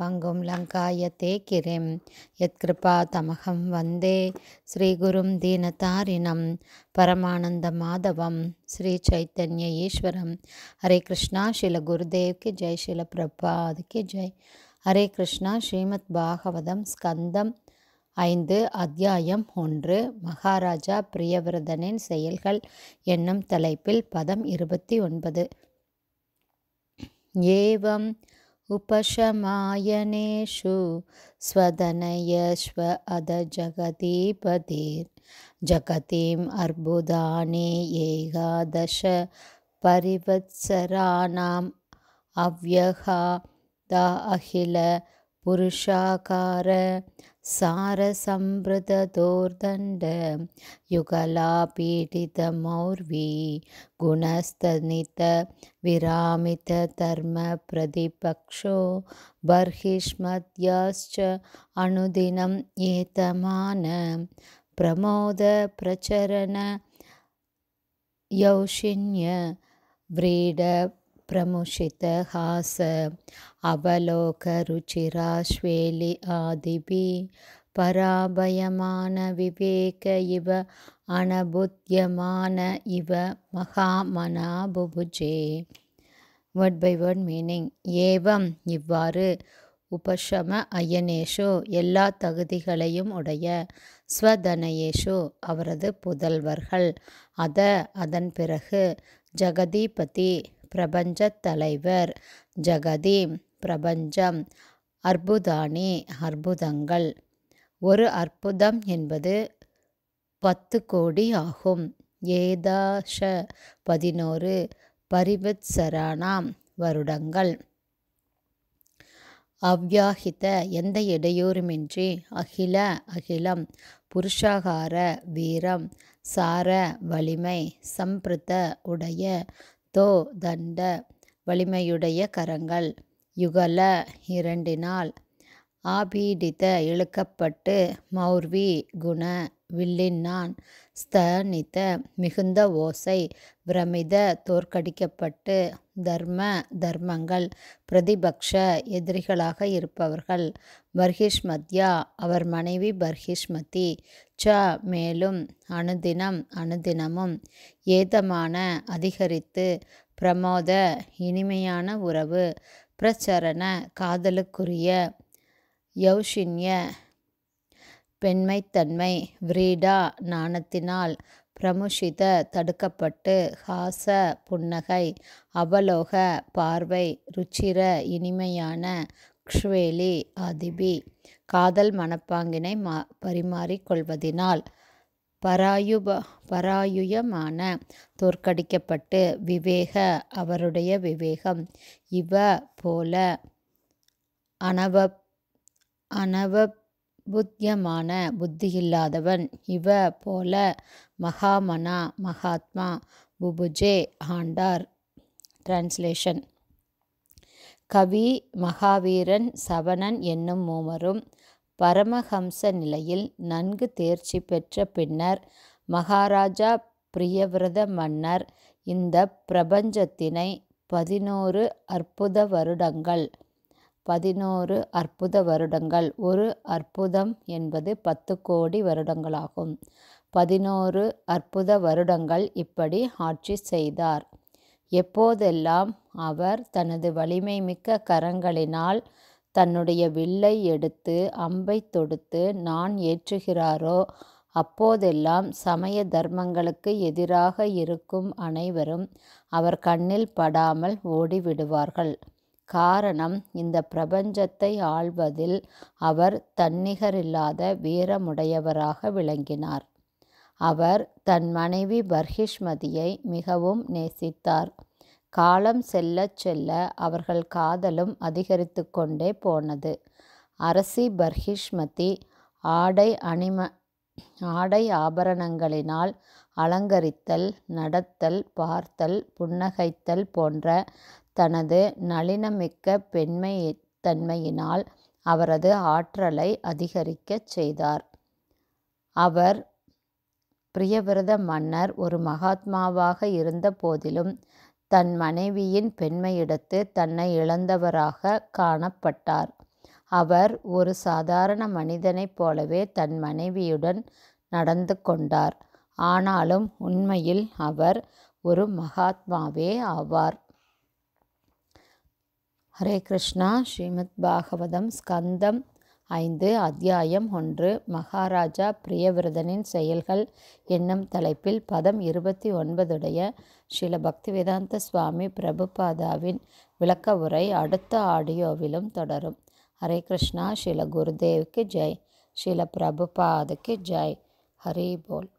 பங்கும் லங்காயத்தே கிரிம் யத்கிருபா தமகம் வந்தே ஸ்ரீகுரும் தீனதாரினம் பரமானந்த மாதவம் ஸ்ரீ சைத்தன்ய ஈஸ்வரம் ஹரே கிருஷ்ணா ஸ்ரீல குருதேவ்க்கு ஜெய் ஸ்ரீல பிரபாதுக்கு ஜெய் ஹரே கிருஷ்ணா ஸ்ரீமத் பாகவதம் ஸ்கந்தம் ஐந்து அத்தியாயம் ஒன்று மகாராஜா பிரியவிரதனின் செயல்கள் என்னும் தலைப்பில் பதம் இருபத்தி ஒன்பது ஏவம் उपशमायनेषु स्वदनयश्व अध जगतीपतिर्जगतीम् अर्बुदाने एकादश परिवत्सराणाम् अव्यहा दा अखिलपुरुषाकार सारसम्मृद्ध दोर्दण्ड युगलापीडितमौर्वी गुणस्तनित विरामितधर्मप्रतिपक्षो बर्हिष्मद्याश्च अनुदिनम् एतमान प्रमोदप्रचरण्यौषिण्य व्रीड प्रमुषित हास अवलोकरुचिराश्वेलि आदिभिः पराभयमान विवेक इव இவ इव மகாமனா புபுஜே வேர்ட் பை வேர்ட் மீனிங் ஏவம் இவ்வாறு உபஷம அயனேஷோ எல்லா தகுதிகளையும் உடைய ஸ்வதனயேஷோ அவரது புதல்வர்கள் அத அதன் பிறகு ஜெகதீபதி பிரபஞ்ச தலைவர் ஜகதி பிரபஞ்சம் அற்புதானி அற்புதங்கள் ஒரு அற்புதம் என்பது பத்து கோடி ஆகும் ஏதாஷ பதினோரு பரிவத்சரானாம் வருடங்கள் அவ்யாகித எந்த இடையூறுமின்றி அகில அகிலம் புருஷாகார வீரம் சார வலிமை சம்பிருத்த உடைய தோ தண்ட வலிமையுடைய கரங்கள் யுகல இரண்டினால் ஆபீடித இழுக்கப்பட்டு மௌர்வி குண வில்லின்னான் நான் ஸ்தனித்த மிகுந்த ஓசை பிரமித தோற்கடிக்கப்பட்டு தர்ம தர்மங்கள் பிரதிபக்ஷ எதிரிகளாக இருப்பவர்கள் பர்ஹிஷ்மத்யா அவர் மனைவி பர்ஹிஷ்மதி ச மேலும் அனுதினம் அனுதினமும் ஏதமான அதிகரித்து பிரமோத இனிமையான உறவு பிரச்சரண காதலுக்குரிய யௌஷின்ய பெண்மைத்தன்மை விரீடா நாணத்தினால் பிரமுஷித தடுக்கப்பட்டு ஹாச புன்னகை அவலோக பார்வை ருச்சிர இனிமையான க்ஷ்வேலி அதிபி காதல் மனப்பாங்கினை மா பரிமாறிக்கொள்வதினால் பராயுப பராயுயமான தோற்கடிக்கப்பட்டு விவேக அவருடைய விவேகம் இவ போல அனவ அனவப் புத்தியமான புத்தியில்லாதவன் இவ போல மகாமனா மகாத்மா புபுஜே ஆண்டார் டிரான்ஸ்லேஷன் கவி மகாவீரன் சவணன் என்னும் மூவரும் பரமஹம்ச நிலையில் நன்கு தேர்ச்சி பெற்ற பின்னர் மகாராஜா பிரியவிரத மன்னர் இந்த பிரபஞ்சத்தினை பதினோரு அற்புத வருடங்கள் பதினோரு அற்புத வருடங்கள் ஒரு அற்புதம் என்பது பத்து கோடி வருடங்களாகும் பதினோரு அற்புத வருடங்கள் இப்படி ஆட்சி செய்தார் எப்போதெல்லாம் அவர் தனது வலிமை மிக்க கரங்களினால் தன்னுடைய வில்லை எடுத்து அம்பை தொடுத்து நான் ஏற்றுகிறாரோ அப்போதெல்லாம் சமய தர்மங்களுக்கு எதிராக இருக்கும் அனைவரும் அவர் கண்ணில் படாமல் ஓடிவிடுவார்கள் காரணம் இந்த பிரபஞ்சத்தை ஆள்வதில் அவர் தன்னிகரில்லாத வீரமுடையவராக விளங்கினார் அவர் தன் மனைவி பர்ஹிஷ்மதியை மிகவும் நேசித்தார் காலம் செல்ல செல்ல அவர்கள் காதலும் அதிகரித்து கொண்டே போனது அரசி பர்ஹிஷ்மதி ஆடை அணிம ஆடை ஆபரணங்களினால் அலங்கரித்தல் நடத்தல் பார்த்தல் புன்னகைத்தல் போன்ற தனது நளினமிக்க பெண்மை தன்மையினால் அவரது ஆற்றலை அதிகரிக்கச் செய்தார் அவர் பிரியவிரத மன்னர் ஒரு மகாத்மாவாக இருந்த போதிலும் தன் மனைவியின் பெண்மையிடத்து தன்னை இழந்தவராக காணப்பட்டார் அவர் ஒரு சாதாரண மனிதனைப் போலவே தன் மனைவியுடன் நடந்து கொண்டார் ஆனாலும் உண்மையில் அவர் ஒரு மகாத்மாவே ஆவார் ஹரே கிருஷ்ணா ஸ்ரீமத் பாகவதம் ஸ்கந்தம் ஐந்து அத்தியாயம் ஒன்று மகாராஜா பிரியவிரதனின் செயல்கள் என்னும் தலைப்பில் பதம் இருபத்தி ஒன்பதுடைய ஸ்ரீல பக்திவேதாந்த சுவாமி பிரபுபாதாவின் விளக்க உரை அடுத்த ஆடியோவிலும் தொடரும் ஹரே கிருஷ்ணா ஸ்ரீல குருதேவுக்கு ஜெய் ஸ்ரீல பிரபுபாதுக்கு ஜெய் ஹரி போல்